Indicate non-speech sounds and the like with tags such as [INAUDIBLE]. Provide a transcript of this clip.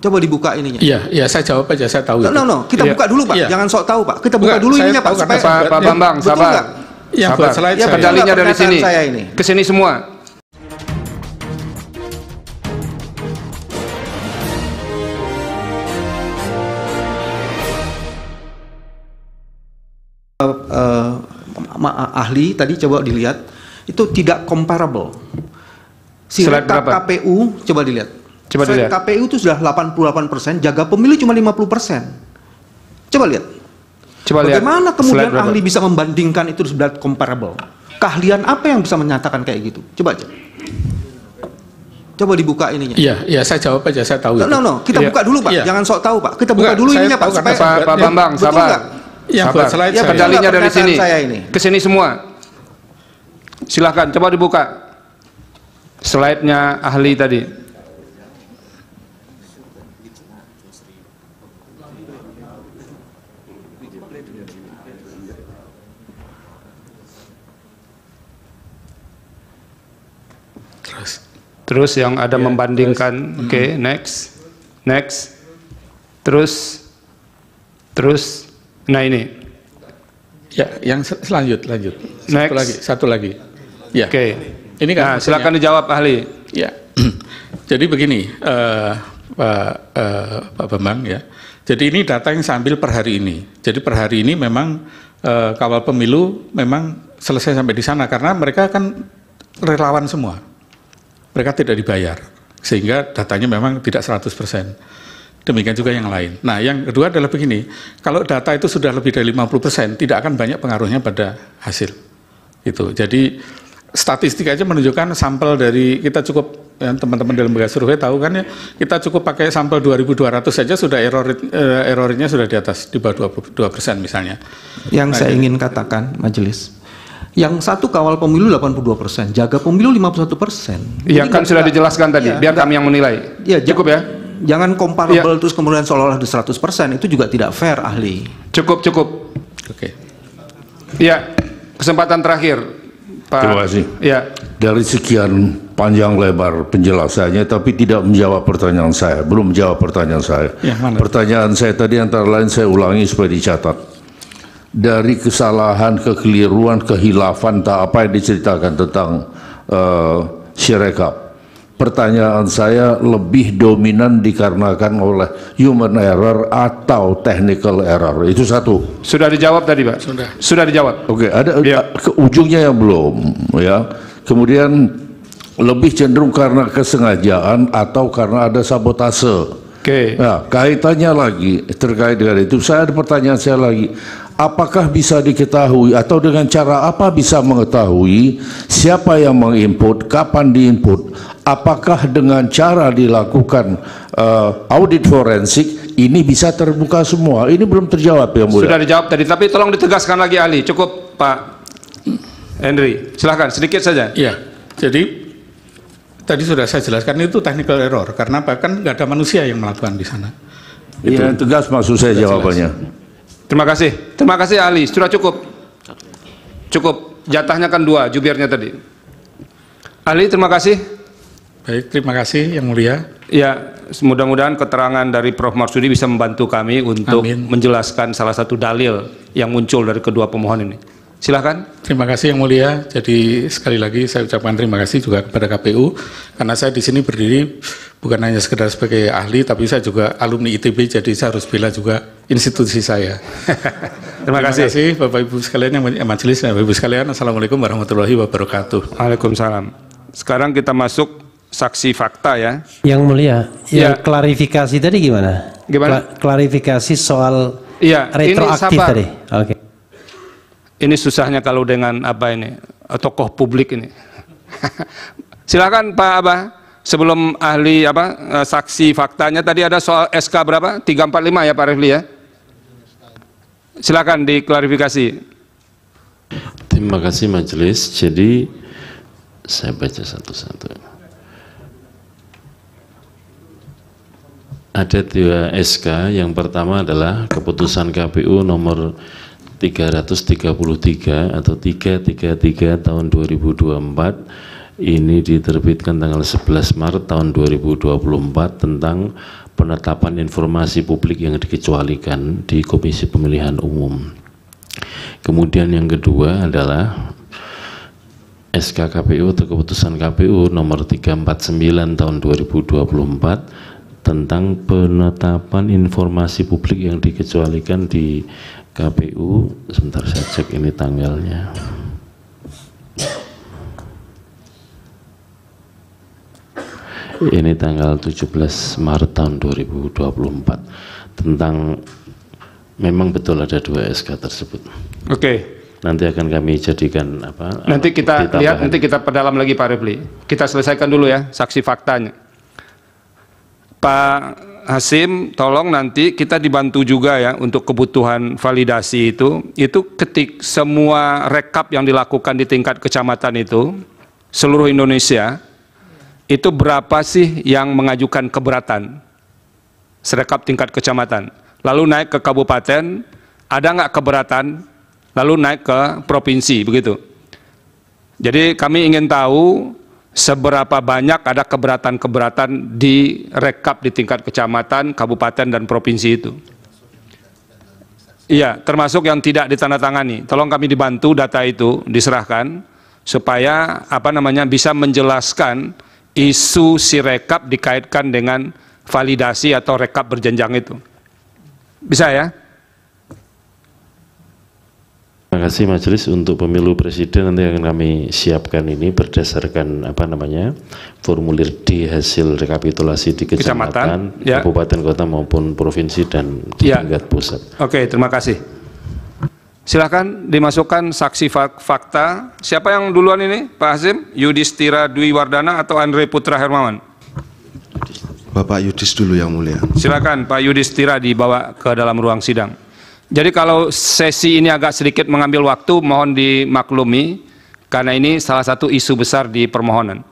Coba dibuka ininya. Iya, iya saya jawab aja, saya tahu. No, no, no. kita iya. buka dulu Pak, iya. jangan sok tahu Pak. Kita buka dulu ininya Pak. Supaya, Pak, Pak iya, Bambang, ya, sabar. Enggak? Ya, sabar. Buat slide ya, saya. dari sini. Saya ini. Ke sini semua. Uh, uh, ahli tadi coba dilihat itu tidak comparable. Sirekap KPU coba dilihat Coba Fed dilihat. KPU itu sudah 88%, jaga pemilih cuma 50%. Coba lihat. Coba Bagaimana lihat. kemudian Slide ahli berapa? bisa membandingkan itu sebelah comparable? Keahlian apa yang bisa menyatakan kayak gitu? Coba aja. Coba dibuka ininya. Iya, iya saya jawab aja, saya tahu. No, no, no. kita ya. buka dulu Pak, ya. jangan sok tahu Pak. Kita buka Bukan, dulu ininya Pak. Supaya, Pak, Pak Bambang, ya, sabar. Ya, Yang sabar. buat slide ya, saya. Kendalinya dari sini. Saya ini. Kesini semua. Silahkan, coba dibuka. Slide-nya ahli tadi. Terus yang ada yeah, membandingkan, oke, okay, mm -hmm. next, next, terus, terus, nah ini. Ya, yang sel lanjut, lanjut. Satu next. lagi, satu lagi. Ya. Oke. Okay. Ini kan. Nah, silakan dijawab ahli. Ya. [CLEARS THROAT] Jadi begini, uh, Pak, uh, Pak Bambang ya. Jadi ini data yang sambil per hari ini. Jadi per hari ini memang uh, kawal pemilu memang selesai sampai di sana karena mereka kan relawan semua mereka tidak dibayar. Sehingga datanya memang tidak 100%. Demikian juga yang lain. Nah, yang kedua adalah begini, kalau data itu sudah lebih dari 50%, tidak akan banyak pengaruhnya pada hasil. Itu. Jadi statistik aja menunjukkan sampel dari kita cukup yang teman-teman dalam lembaga survei tahu kan ya, kita cukup pakai sampel 2200 saja sudah error eh, errornya sudah di atas di bawah 22% misalnya. Yang nah, saya ingin katakan majelis yang satu kawal pemilu 82 persen, jaga pemilu 51 persen. Iya kan sudah dijelaskan tadi, ya, biar kami yang menilai. Iya Cukup ya? Jangan comparable ya. terus kemudian seolah-olah di 100 persen, itu juga tidak fair ahli. Cukup, cukup. Oke. Okay. Iya kesempatan terakhir. Pak. Terima kasih. Iya Dari sekian panjang lebar penjelasannya, tapi tidak menjawab pertanyaan saya. Belum menjawab pertanyaan saya. Ya, Pertanyaan saya tadi antara lain saya ulangi supaya dicatat dari kesalahan, kekeliruan, kehilafan, tak apa yang diceritakan tentang uh, sirekap. Pertanyaan saya lebih dominan dikarenakan oleh human error atau technical error. Itu satu. Sudah dijawab tadi, Pak. Sudah. Sudah dijawab. Oke, okay, ada ya. ke ujungnya yang belum, ya. Kemudian lebih cenderung karena kesengajaan atau karena ada sabotase. Oke. Okay. Nah, kaitannya lagi terkait dengan itu, saya ada pertanyaan saya lagi apakah bisa diketahui atau dengan cara apa bisa mengetahui siapa yang menginput, kapan diinput, apakah dengan cara dilakukan uh, audit forensik ini bisa terbuka semua? Ini belum terjawab ya Mulia. Sudah dijawab tadi, tapi tolong ditegaskan lagi Ali. Cukup Pak Henry, silahkan sedikit saja. Iya, jadi tadi sudah saya jelaskan itu technical error karena bahkan nggak ada manusia yang melakukan di sana. Iya, tegas maksud saya jawabannya. Jelas. Terima kasih. Terima kasih Ali. Sudah cukup. Cukup. Jatahnya kan dua, jubirnya tadi. Ali, terima kasih. Baik, terima kasih Yang Mulia. Ya, mudah-mudahan keterangan dari Prof. Marsudi bisa membantu kami untuk Amin. menjelaskan salah satu dalil yang muncul dari kedua pemohon ini. Silahkan. Terima kasih Yang Mulia. Jadi sekali lagi saya ucapkan terima kasih juga kepada KPU karena saya di sini berdiri bukan hanya sekedar sebagai ahli tapi saya juga alumni ITB jadi saya harus bela juga institusi saya. terima, [LAUGHS] terima kasih. kasih Bapak Ibu sekalian yang majelis Bapak Ibu sekalian. Assalamualaikum warahmatullahi wabarakatuh. Waalaikumsalam. Sekarang kita masuk saksi fakta ya. Yang Mulia, ya. yang klarifikasi tadi gimana? Gimana? klarifikasi soal ya, retroaktif tadi. Oke. Okay. Ini susahnya kalau dengan apa ini eh, tokoh publik ini. [LAUGHS] Silakan Pak Abah sebelum ahli apa eh, saksi faktanya tadi ada soal SK berapa? 345 ya Pak Refli ya. Silakan diklarifikasi. Terima kasih majelis. Jadi saya baca satu-satu. Ada dua SK. Yang pertama adalah keputusan KPU nomor 333 atau 333 tahun 2024 ini diterbitkan tanggal 11 Maret tahun 2024 tentang penetapan informasi publik yang dikecualikan di Komisi Pemilihan Umum. Kemudian yang kedua adalah SK KPU atau keputusan KPU nomor 349 tahun 2024 tentang penetapan informasi publik yang dikecualikan di KPU sebentar saya cek ini tanggalnya ini tanggal 17 Maret tahun 2024 tentang memang betul ada dua SK tersebut oke okay. nanti akan kami jadikan apa nanti kita lihat nanti kita perdalam lagi Pak Repli. kita selesaikan dulu ya saksi faktanya Pak Hasim, tolong nanti kita dibantu juga ya untuk kebutuhan validasi itu. Itu ketik semua rekap yang dilakukan di tingkat kecamatan itu, seluruh Indonesia, itu berapa sih yang mengajukan keberatan? Serekap tingkat kecamatan. Lalu naik ke kabupaten, ada nggak keberatan? Lalu naik ke provinsi, begitu. Jadi kami ingin tahu seberapa banyak ada keberatan-keberatan di rekap di tingkat kecamatan, kabupaten, dan provinsi itu. Iya, termasuk yang tidak ditandatangani. Tolong kami dibantu data itu diserahkan supaya apa namanya bisa menjelaskan isu si rekap dikaitkan dengan validasi atau rekap berjenjang itu. Bisa ya? kasih majelis untuk pemilu presiden nanti akan kami siapkan ini berdasarkan apa namanya formulir di hasil rekapitulasi di kecamatan, kecamatan ya. kabupaten kota maupun provinsi dan di ya. tingkat pusat. Oke, terima kasih. Silahkan dimasukkan saksi fakta. Siapa yang duluan ini, Pak Hasim? Yudhistira Dwi Wardana atau Andre Putra Hermawan? Bapak Yudhis dulu yang mulia. Silakan Pak Yudhistira dibawa ke dalam ruang sidang. Jadi kalau sesi ini agak sedikit mengambil waktu, mohon dimaklumi, karena ini salah satu isu besar di permohonan.